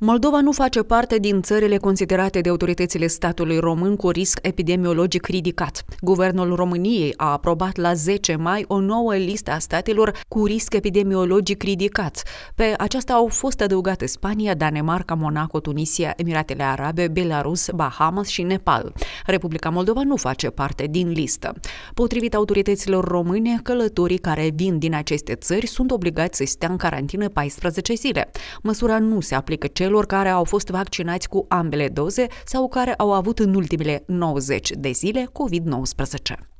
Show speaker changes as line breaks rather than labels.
Moldova nu face parte din țările considerate de autoritățile statului român cu risc epidemiologic ridicat. Guvernul României a aprobat la 10 mai o nouă listă a statelor cu risc epidemiologic ridicat. Pe aceasta au fost adăugate Spania, Danemarca, Monaco, Tunisia, Emiratele Arabe, Belarus, Bahamas și Nepal. Republica Moldova nu face parte din listă. Potrivit autorităților române, călătorii care vin din aceste țări sunt obligați să stea în carantină 14 zile. Măsura nu se aplică cel celor care au fost vaccinați cu ambele doze sau care au avut în ultimele 90 de zile COVID-19.